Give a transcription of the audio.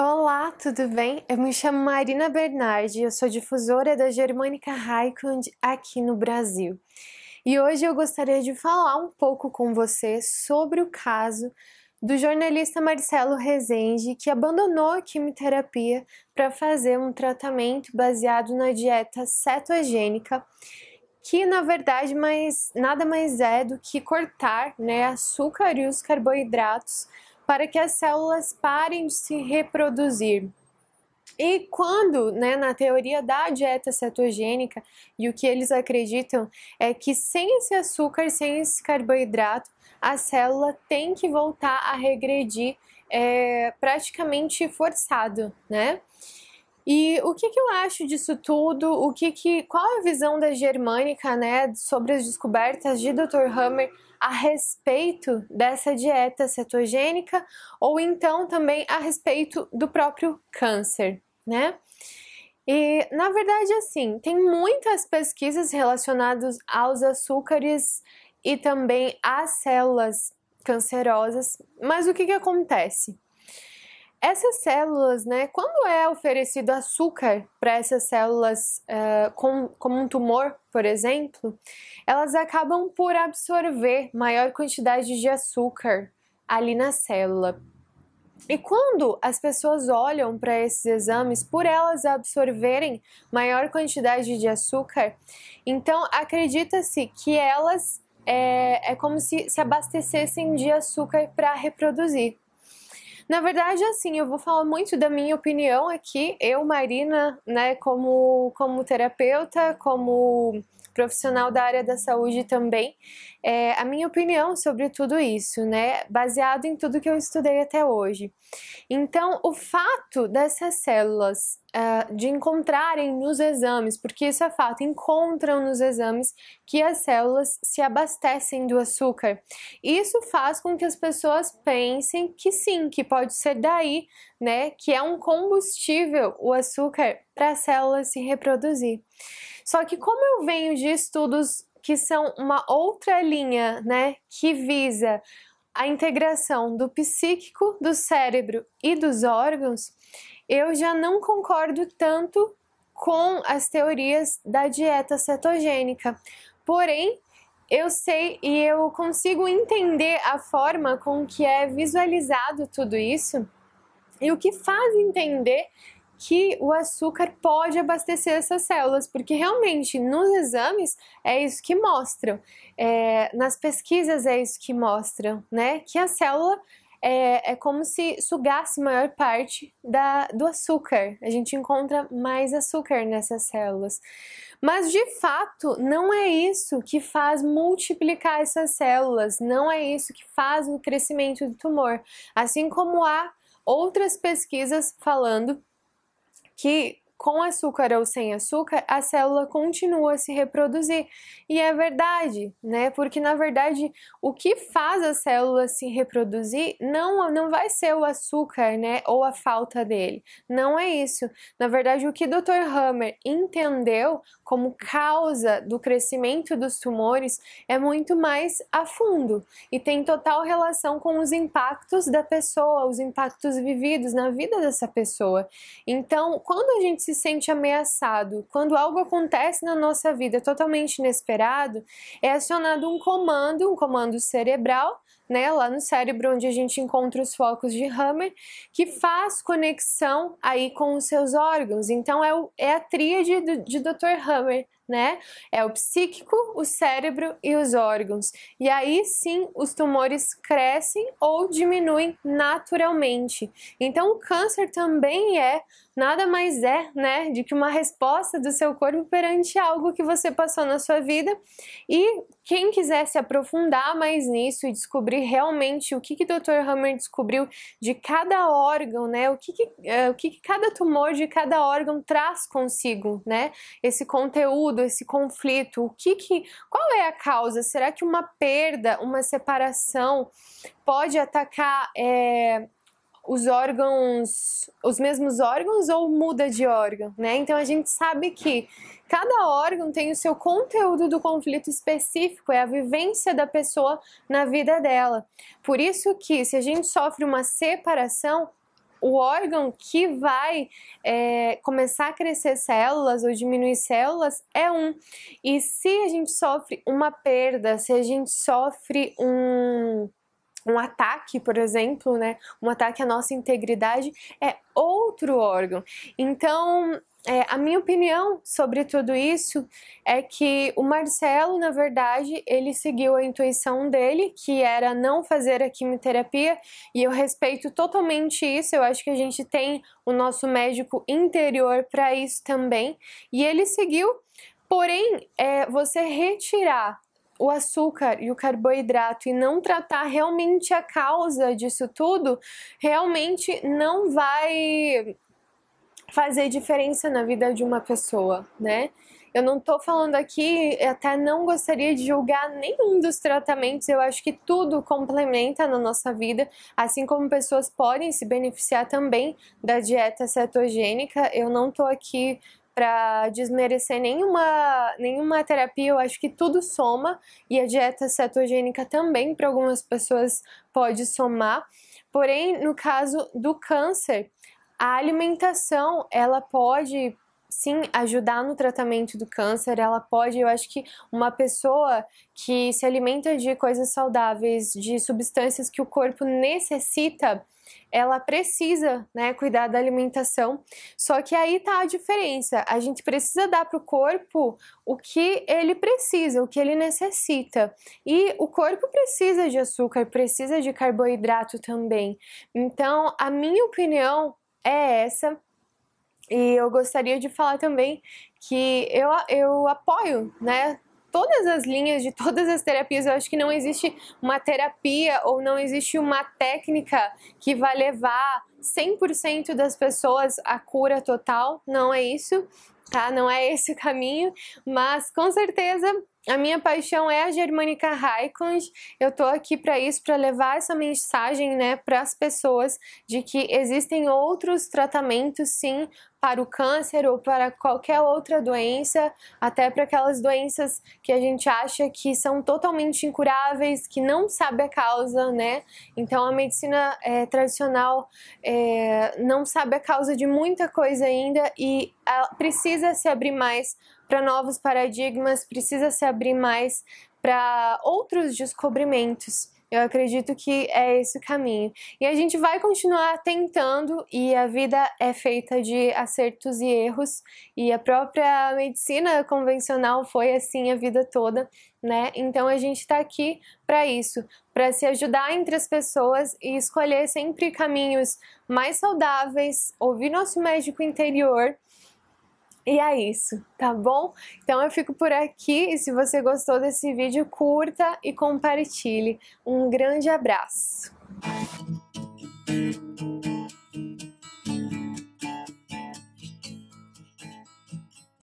Olá, tudo bem? Eu me chamo Marina Bernardi, eu sou difusora da Germânica Raikund aqui no Brasil. E hoje eu gostaria de falar um pouco com você sobre o caso do jornalista Marcelo Rezende, que abandonou a quimioterapia para fazer um tratamento baseado na dieta cetogênica, que na verdade mais, nada mais é do que cortar né, açúcar e os carboidratos para que as células parem de se reproduzir. E quando, né, na teoria da dieta cetogênica, e o que eles acreditam é que sem esse açúcar, sem esse carboidrato, a célula tem que voltar a regredir é, praticamente forçado, né? E o que, que eu acho disso tudo? O que que, qual é a visão da germânica, né, sobre as descobertas de Dr. Hammer a respeito dessa dieta cetogênica ou então também a respeito do próprio câncer, né? E na verdade assim, tem muitas pesquisas relacionadas aos açúcares e também às células cancerosas, mas o que que acontece? Essas células, né, quando é oferecido açúcar para essas células uh, com, como um tumor, por exemplo, elas acabam por absorver maior quantidade de açúcar ali na célula. E quando as pessoas olham para esses exames, por elas absorverem maior quantidade de açúcar, então acredita-se que elas é, é como se se abastecessem de açúcar para reproduzir. Na verdade, assim, eu vou falar muito da minha opinião aqui. Eu, Marina, né, como, como terapeuta, como profissional da área da saúde também, é, a minha opinião sobre tudo isso, né, baseado em tudo que eu estudei até hoje. Então, o fato dessas células uh, de encontrarem nos exames, porque isso é fato, encontram nos exames que as células se abastecem do açúcar, isso faz com que as pessoas pensem que sim, que pode pode ser daí, né, que é um combustível o açúcar para a célula se reproduzir. Só que como eu venho de estudos que são uma outra linha, né, que visa a integração do psíquico, do cérebro e dos órgãos, eu já não concordo tanto com as teorias da dieta cetogênica. Porém, eu sei e eu consigo entender a forma com que é visualizado tudo isso e o que faz entender que o açúcar pode abastecer essas células, porque realmente nos exames é isso que mostram, é, nas pesquisas é isso que mostram, né? Que a célula é, é como se sugasse maior parte da, do açúcar. A gente encontra mais açúcar nessas células. Mas de fato, não é isso que faz multiplicar essas células, não é isso que faz o crescimento do tumor. Assim como há outras pesquisas falando que com açúcar ou sem açúcar, a célula continua a se reproduzir. E é verdade, né? Porque na verdade o que faz a célula se reproduzir não, não vai ser o açúcar, né? Ou a falta dele. Não é isso. Na verdade, o que o Dr. Hammer entendeu como causa do crescimento dos tumores é muito mais a fundo e tem total relação com os impactos da pessoa, os impactos vividos na vida dessa pessoa. Então, quando a gente se sente ameaçado. Quando algo acontece na nossa vida totalmente inesperado, é acionado um comando, um comando cerebral, né, lá no cérebro onde a gente encontra os focos de Hammer, que faz conexão aí com os seus órgãos. Então é, o, é a tríade do, de Dr. Hammer, né? É o psíquico, o cérebro e os órgãos. E aí sim os tumores crescem ou diminuem naturalmente. Então o câncer também é nada mais é, né, de que uma resposta do seu corpo perante algo que você passou na sua vida. E quem quiser se aprofundar mais nisso e descobrir realmente o que, que o Dr. Hammer descobriu de cada órgão, né, o que, que, uh, o que, que cada tumor de cada órgão traz consigo, né, esse conteúdo todo esse conflito? O que que, qual é a causa? Será que uma perda, uma separação pode atacar é, os órgãos, os mesmos órgãos ou muda de órgão, né? Então a gente sabe que cada órgão tem o seu conteúdo do conflito específico, é a vivência da pessoa na vida dela. Por isso que se a gente sofre uma separação, o órgão que vai é, começar a crescer células ou diminuir células é um. E se a gente sofre uma perda, se a gente sofre um um ataque, por exemplo, né, um ataque à nossa integridade, é outro órgão. Então, é, a minha opinião sobre tudo isso é que o Marcelo, na verdade, ele seguiu a intuição dele, que era não fazer a quimioterapia, e eu respeito totalmente isso. Eu acho que a gente tem o nosso médico interior para isso também, e ele seguiu. Porém, é, você retirar o açúcar e o carboidrato e não tratar realmente a causa disso tudo, realmente não vai fazer diferença na vida de uma pessoa, né? Eu não tô falando aqui, até não gostaria de julgar nenhum dos tratamentos, eu acho que tudo complementa na nossa vida, assim como pessoas podem se beneficiar também da dieta cetogênica. Eu não tô aqui para desmerecer nenhuma, nenhuma terapia, eu acho que tudo soma e a dieta cetogênica também para algumas pessoas pode somar. Porém, no caso do câncer, a alimentação ela pode sim ajudar no tratamento do câncer, ela pode, eu acho que uma pessoa que se alimenta de coisas saudáveis, de substâncias que o corpo necessita, ela precisa né, cuidar da alimentação. Só que aí tá a diferença. A gente precisa dar para o corpo o que ele precisa, o que ele necessita. E o corpo precisa de açúcar, precisa de carboidrato também. Então, a minha opinião é essa. E eu gostaria de falar também que eu, eu apoio, né? Todas as linhas de todas as terapias, eu acho que não existe uma terapia ou não existe uma técnica que vai levar 100% das pessoas à cura total, não é isso, tá? Não é esse o caminho, mas com certeza a minha paixão é a Germânica Raikund. Eu tô aqui para isso, para levar essa mensagem, né, para as pessoas de que existem outros tratamentos sim para o câncer ou para qualquer outra doença, até para aquelas doenças que a gente acha que são totalmente incuráveis, que não sabe a causa, né? Então a medicina é, tradicional é, não sabe a causa de muita coisa ainda e ah, precisa se abrir mais para novos paradigmas, precisa se abrir mais para outros descobrimentos. Eu acredito que é esse o caminho. E a gente vai continuar tentando, e a vida é feita de acertos e erros, e a própria medicina convencional foi assim a vida toda, né? Então a gente está aqui para isso, para se ajudar entre as pessoas e escolher sempre caminhos mais saudáveis, ouvir nosso médico interior e é isso, tá bom? Então eu fico por aqui e se você gostou desse vídeo, curta e compartilhe. Um grande abraço!